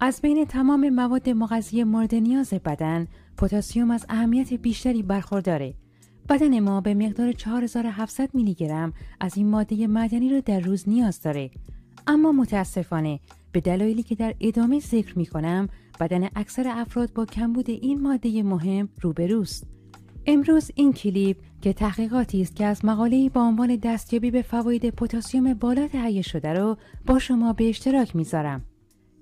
از بین تمام مواد مغذی مورد نیاز بدن پتاسیم از اهمیت بیشتری برخورداره بدن ما به مقدار 4700 میلی گرم از این ماده معدنی را در روز نیاز داره اما متاسفانه به دلایلی که در ادامه ذکر می کنم بدن اکثر افراد با کمبود این ماده مهم روبروست امروز این کلیپ که تحقیقاتی است که از مقاله‌ای با عنوان دستیابی به فواید پتاسیم بالا تهیه شده رو با شما به اشتراک میذارم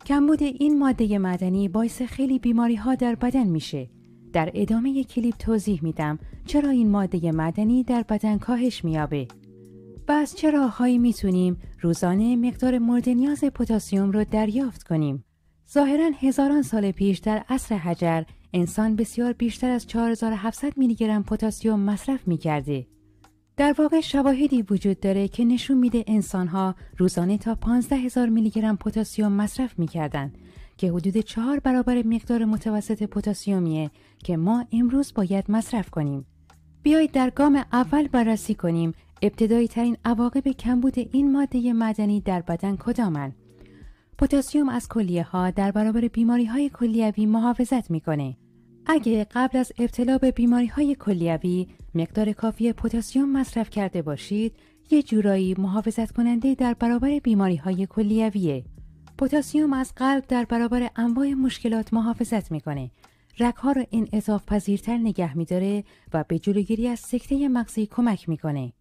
کمبود این ماده معدنی باعث خیلی بیماری ها در بدن میشه. در ادامه یک کلیپ توضیح میدم چرا این ماده معدنی در بدن کاهش مییابه. و از چه راههایی میتونیم روزانه مقدار مورد نیاز پتاسیم رو دریافت کنیم. ظاهرا هزاران سال پیش در عصر حجر انسان بسیار بیشتر از 4700 میلی گرم پتاسیم مصرف میکرده. در واقع شواهدی وجود داره که نشون میده انسان ها روزانه تا 15 هزار میلی گرم پوتاسیوم مصرف میکردن که حدود چهار برابر مقدار متوسط پوتاسیومیه که ما امروز باید مصرف کنیم. بیایید در گام اول بررسی کنیم ابتدایی ترین عواقب کمبود این ماده مدنی در بدن کدامن؟ پوتاسیوم از کلیه ها در برابر بیماری های کلیوی محافظت میکنه اگه قبل از ابتلا به بیماری های کلیوی مقدار کافی پتاسیم مصرف کرده باشید یه جورایی محافظت کننده در برابر بیماری های کلیویه پتاسیم از قلب در برابر انواع مشکلات محافظت میکنه رگها رو اضاف پذیرتر نگه میداره و به جلوگیری از سکته مغزی کمک میکنه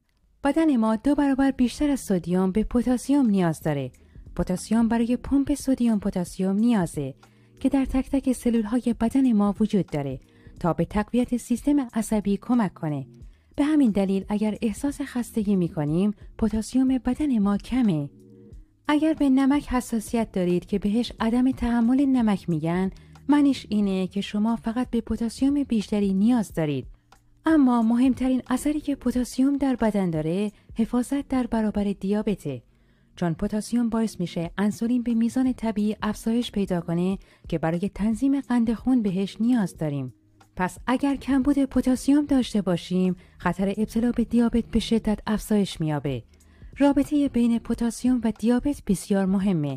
بدن ما دو برابر بیشتر از سودیوم به پتاسیم نیاز داره پتاسیم برای پمپ سدیم پتاسیم نیازه که در تک تک سلول های بدن ما وجود داره تا به تقویت سیستم عصبی کمک کنه. به همین دلیل اگر احساس خستگی می کنیم پتاسیم بدن ما کمه. اگر به نمک حساسیت دارید که بهش عدم تحمل نمک میگن منش اینه که شما فقط به پتاسیم بیشتری نیاز دارید. اما مهمترین اثری که پتاسیم در بدن داره حفاظت در برابر دیابته. چون پتاسیم باعث میشه انسولین به میزان طبیعی افزایش پیدا کنه که برای تنظیم قند خون بهش نیاز داریم. پس اگر کمبود پتاسیم داشته باشیم، خطر ابتلا به دیابت به شدت افزایش مییابه. رابطه بین پتاسیم و دیابت بسیار مهمه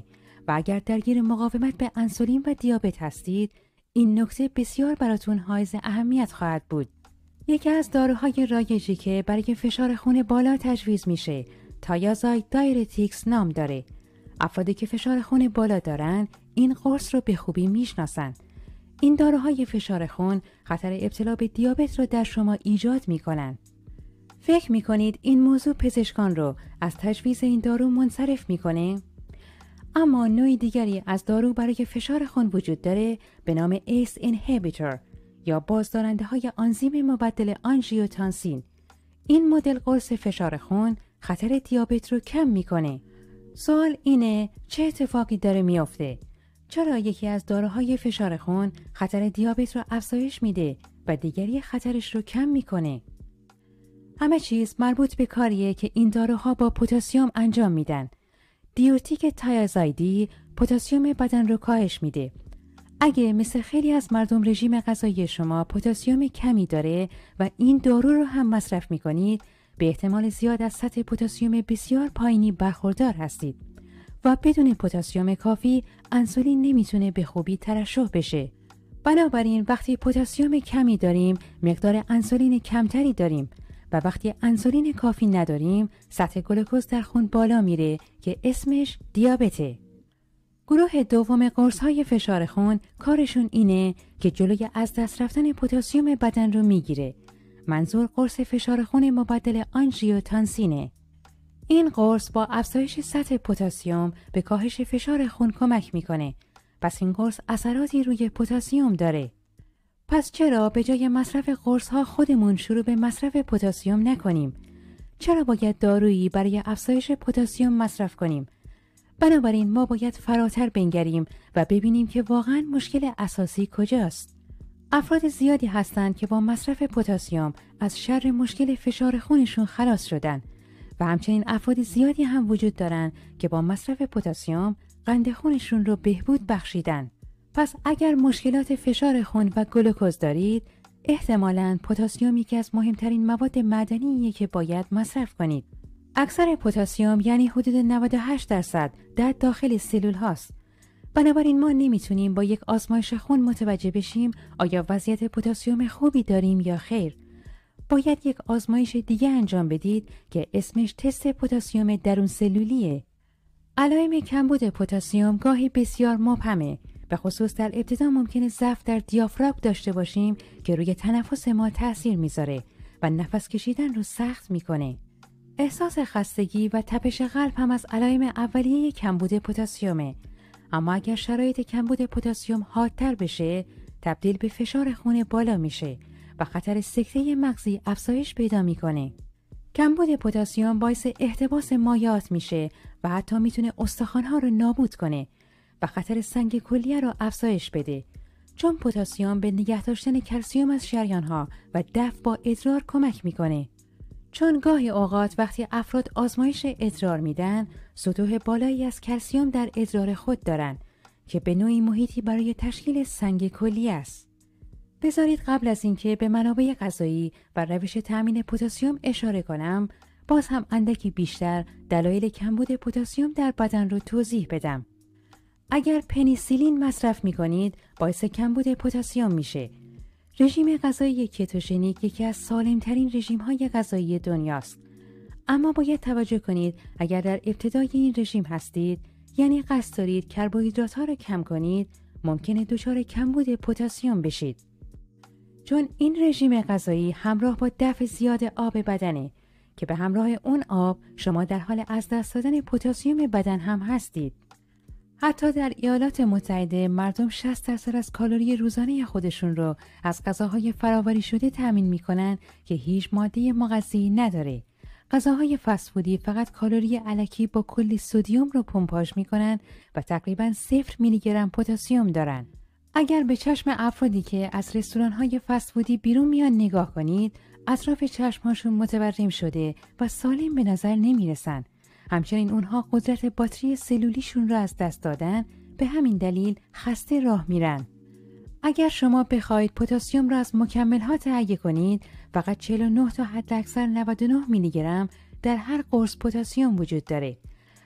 و اگر درگیر مقاومت به انسولین و دیابت هستید، این نکته بسیار براتون حائز اهمیت خواهد بود. یکی از داروهای رایجی که برای فشار خون بالا تجویز میشه تایازای دایرتیکس نام داره افرادی که فشار خون بالا دارند این قرص رو به خوبی میشناسن. این داروهای فشار خون خطر ابتلا به دیابت رو در شما ایجاد میکنن. فکر میکنید این موضوع پزشکان رو از تجویز این دارو منصرف میکنه اما نوع دیگری از دارو برای فشار خون وجود داره به نام ACE inhibitor یا بازدارنده های آنزیم مبدل آنژیوتانسین این مدل قرص فشار خون خطر دیابت رو کم میکنه سوال اینه چه اتفاقی داره میافته چرا یکی از داروهای فشار خون خطر دیابت رو افزایش میده و دیگری خطرش رو کم میکنه همه چیز مربوط به کاریه که این داروها با پوتاسیوم انجام میدن دیورتیک تایازایدی پوتاسیوم بدن رو کاهش میده اگه مثل خیلی از مردم رژیم غذایی شما پوتاسیوم کمی داره و این دارو رو هم مصرف میکنید به احتمال زیاد از سطح پتاسیم بسیار پایینی برخوردار هستید و بدون پتاسیم کافی انسولین نمیتونه به خوبی ترشح بشه بنابراین وقتی پتاسیم کمی داریم مقدار انسولین کمتری داریم و وقتی انسولین کافی نداریم سطح گلوکوز در خون بالا میره که اسمش دیابته گروه دوم قرص های فشار خون کارشون اینه که جلوی از دست رفتن پتاسیم بدن رو میگیره منظور قرص فشار خون مبدل آنژیوتانسینه این قرص با افزایش سطح پتاسیم به کاهش فشار خون کمک میکنه پس این قرص اثراتی روی پتاسیم داره پس چرا به جای مصرف قرص ها خودمون شروع به مصرف پتاسیم نکنیم چرا باید دارویی برای افزایش پتاسیم مصرف کنیم بنابراین ما باید فراتر بنگریم و ببینیم که واقعا مشکل اساسی کجاست افراد زیادی هستند که با مصرف پتاسیم از شر مشکل فشار خونشون خلاص شدن و همچنین افراد زیادی هم وجود دارند که با مصرف پتاسیم قند خونشون رو بهبود بخشیدن. پس اگر مشکلات فشار خون و گلوکوز دارید، احتمالاً پتاسیم یکی از مهمترین مواد معدنیه که باید مصرف کنید. اکثر پتاسیم یعنی حدود 98 درصد در داخل سلول هاست بنابراین ما نمیتونیم با یک آزمایش خون متوجه بشیم آیا وضعیت پتاسیم خوبی داریم یا خیر باید یک آزمایش دیگه انجام بدید که اسمش تست پتاسیم درون سلولیه علایم کمبود پتاسیم گاهی بسیار مبهمه به خصوص در ابتدا ممکنه ضعف در دیافراگ داشته باشیم که روی تنفس ما تاثیر میذاره و نفس کشیدن رو سخت میکنه احساس خستگی و تپش قلب هم از علائم اولیه کمبود پتاسیمه اما اگر شرایط کمبود پتاسیم حادتر بشه تبدیل به فشار خون بالا میشه و خطر سکته مغزی افزایش پیدا میکنه کمبود پتاسیم باعث احتباس مایات میشه و حتی میتونه استخوانها رو نابود کنه و خطر سنگ کلیه رو افزایش بده چون پتاسیم به نگه داشتن کلسیوم از شریانها و دفع با ادرار کمک میکنه چون گاهی اوقات وقتی افراد آزمایش ادرار میدن سطوح بالایی از کلسیوم در ادرار خود دارن که به نوعی محیطی برای تشکیل سنگ کلی است. بذارید قبل از اینکه به منابع غذایی و روش تامین پتاسیم اشاره کنم باز هم اندکی بیشتر دلایل کمبود پتاسیم در بدن رو توضیح بدم. اگر پنیسیلین مصرف می کنید باعث کمبود پتاسیم میشه رژیم غذایی کتوژنیک یکی از سالمترین رژیم های غذایی دنیاست. اما باید توجه کنید اگر در ابتدای این رژیم هستید یعنی قصد دارید کربوهیدرات ها را کم کنید ممکنه دچار کمبود پتاسیم بشید. چون این رژیم غذایی همراه با دفع زیاد آب بدنه که به همراه اون آب شما در حال از دست دادن پتاسیم بدن هم هستید. حتی در ایالات متحده مردم 60 درصد از کالری روزانه خودشون رو از غذاهای فراوری شده تأمین میکنن که هیچ ماده مغذی نداره. غذاهای فسفودی فقط کالری علکی با کلی سودیوم رو پمپاژ میکنن و تقریبا صفر میلی گرم پتاسیم دارن. اگر به چشم افرادی که از رستوران های فسفودی بیرون میان نگاه کنید، اطراف چشمهاشون متورم شده و سالم به نظر نمیرسن همچنین اونها قدرت باتری سلولیشون را از دست دادن به همین دلیل خسته راه میرن. اگر شما بخواید پتاسیم را از مکمل ها تهیه کنید فقط 49 تا حد اکثر 99 میلی گرم در هر قرص پتاسیم وجود داره.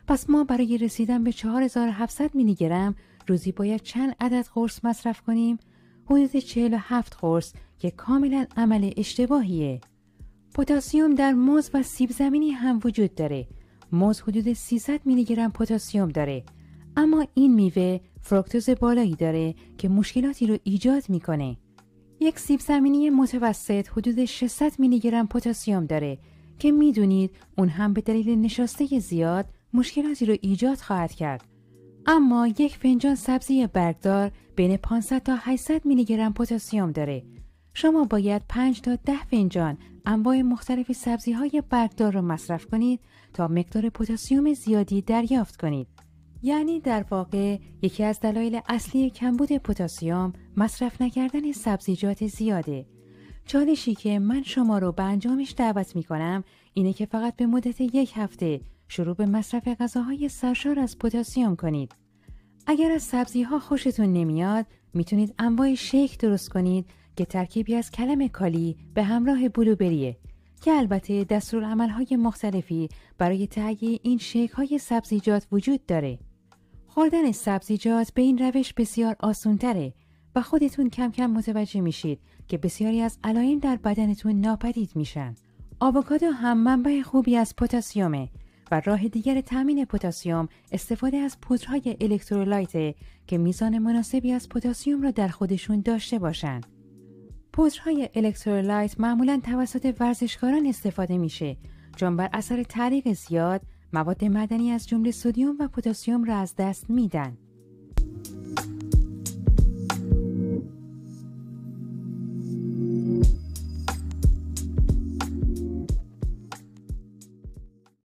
پس ما برای رسیدن به 4700 میلی گرم روزی باید چند عدد قرص مصرف کنیم؟ حدود 47 قرص که کاملا عمل اشتباهیه. پتاسیم در موز و سیب زمینی هم وجود داره موز حدود 300 میلی گرم پتاسیم داره اما این میوه فروکتوز بالایی داره که مشکلاتی رو ایجاد میکنه یک سیب زمینی متوسط حدود 600 میلی گرم پتاسیم داره که میدونید اون هم به دلیل نشاسته زیاد مشکلاتی رو ایجاد خواهد کرد اما یک فنجان سبزی برگدار بین 500 تا 800 میلی گرم پتاسیم داره شما باید 5 تا ده فنجان انواع مختلف سبزی های برگدار را مصرف کنید تا مقدار پتاسیم زیادی دریافت کنید. یعنی در واقع یکی از دلایل اصلی کمبود پتاسیم مصرف نکردن سبزیجات زیاده. چالشی که من شما رو به انجامش دعوت می کنم اینه که فقط به مدت یک هفته شروع به مصرف غذاهای سرشار از پتاسیم کنید. اگر از سبزی ها خوشتون نمیاد میتونید انواع شیک درست کنید که ترکیبی از کلم کالی به همراه بلوبریه که البته دستورالعملهای مختلفی برای تهیه این شیک های سبزیجات وجود داره. خوردن سبزیجات به این روش بسیار تره و خودتون کم کم متوجه میشید که بسیاری از علائم در بدنتون ناپدید میشن. آووکادو هم منبع خوبی از پتاسیمه و راه دیگر تامین پتاسیم استفاده از پودرهای الکترولایت که میزان مناسبی از پتاسیم را در خودشون داشته باشند. پودرهای الکترولایت معمولا توسط ورزشکاران استفاده میشه چون بر اثر تعریق زیاد مواد مدنی از جمله سودیوم و پتاسیم را از دست میدن